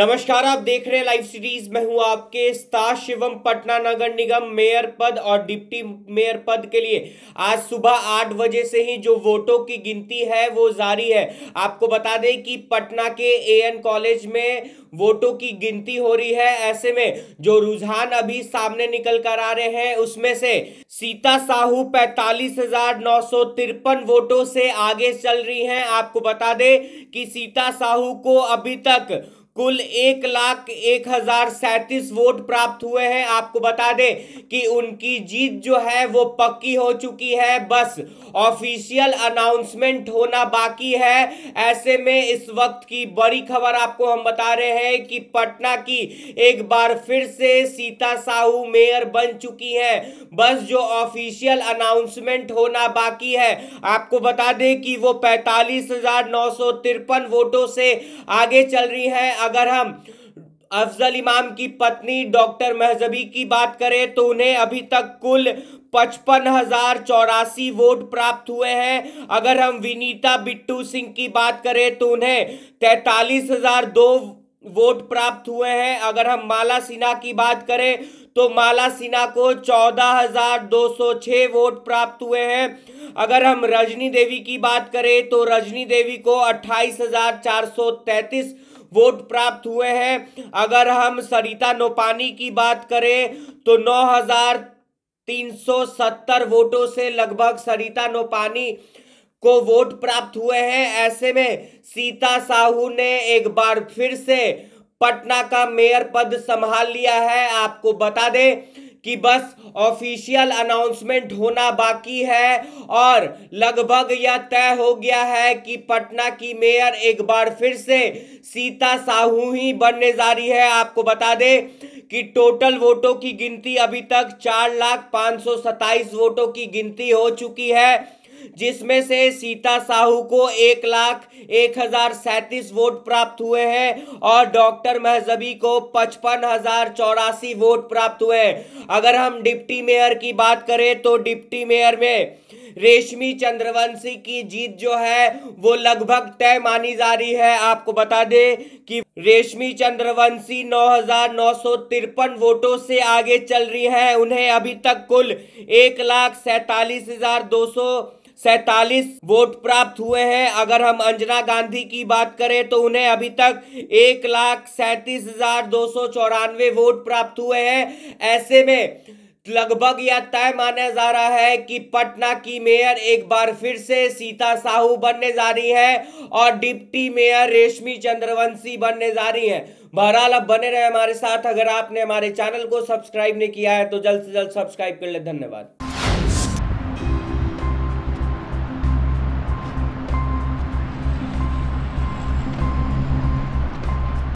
नमस्कार आप देख रहे हैं लाइव सीरीज में हूं आपके स्टार शिवम पटना नगर निगम मेयर पद और डिप्टी मेयर पद के लिए आज सुबह आठ बजे से ही जो वोटों की गिनती है वो जारी है आपको बता दें कि पटना के एएन कॉलेज में वोटों की गिनती हो रही है ऐसे में जो रुझान अभी सामने निकल कर आ रहे हैं उसमें से सीता साहू पैतालीस हजार नौ सौ तिरपन वोटों से आगे चल रही हैं आपको बता दें कि सीता साहू को अभी तक कुल एक लाख एक हजार सैतीस वोट प्राप्त हुए हैं आपको बता दें कि उनकी जीत जो है वो पक्की हो चुकी है बस ऑफिशियल अनाउंसमेंट होना बाकी है ऐसे में इस वक्त की बड़ी खबर आपको हम बता रहे हैं कि पटना की एक बार फिर से सीता साहू मेयर बन चुकी हैं बस जो ऑफिशियल अनाउंसमेंट होना बाकी है आपको बता दें कि वो पैंतालीस हजार नौ सौ तिरपन वोटों से आगे चल रही है अगर हम अफजल इमाम की पत्नी डॉक्टर महजबी की बात करें तो उन्हें अभी तक कुल पचपन हजार चौरासी वोट प्राप्त हुए हैं अगर हम विनीता बिट्टू सिंह की बात करें तो उन्हें तैतालीस हजार दो वोट प्राप्त हुए हैं अगर हम माला सिन्हा की बात करें तो माला सिन्हा को चौदह हजार दो सौ छः वोट प्राप्त हुए हैं अगर हम रजनी देवी की बात करें तो रजनी देवी को अट्ठाईस हजार चार सौ तैतीस वोट प्राप्त हुए हैं अगर हम सरिता नोपानी की बात करें तो नौ हजार तीन सौ सत्तर वोटों से लगभग सरिता नोपानी को वोट प्राप्त हुए हैं ऐसे में सीता साहू ने एक बार फिर से पटना का मेयर पद संभाल लिया है आपको बता दें कि बस ऑफिशियल अनाउंसमेंट होना बाकी है और लगभग यह तय हो गया है कि पटना की मेयर एक बार फिर से सीता साहू ही बनने जा रही है आपको बता दें कि टोटल वोटों की गिनती अभी तक चार लाख पाँच सौ सत्ताईस वोटों की गिनती हो चुकी है जिसमें से सीता साहू को एक लाख एक हजार सैतीस वोट प्राप्त हुए हैं और डॉक्टर महजबी को पचपन हजार चौरासी वोट प्राप्त हुए हैं अगर हम डिप्टी मेयर की बात करें तो डिप्टी मेयर में रेशमी चंद्रवंशी की जीत जो है वो लगभग तय मानी जा रही है आपको बता दें कि रेशमी चंद्रवंशी नौ वोटों से आगे चल रही है उन्हें अभी तक कुल एक लाख सैतालीस हजार दो सौ सैतालीस वोट प्राप्त हुए हैं अगर हम अंजना गांधी की बात करें तो उन्हें अभी तक एक लाख सैंतीस हजार दो सौ चौरानवे वोट प्राप्त हुए हैं ऐसे में लगभग यह तय माना जा रहा है कि पटना की मेयर एक बार फिर से सीता साहू बनने जा रही है और डिप्टी मेयर रेशमी चंद्रवंशी बनने जा रही है बहरहाल अब बने रहे हमारे साथ अगर आपने हमारे चैनल को सब्सक्राइब नहीं किया है तो जल्द से जल्द सब्सक्राइब कर ले धन्यवाद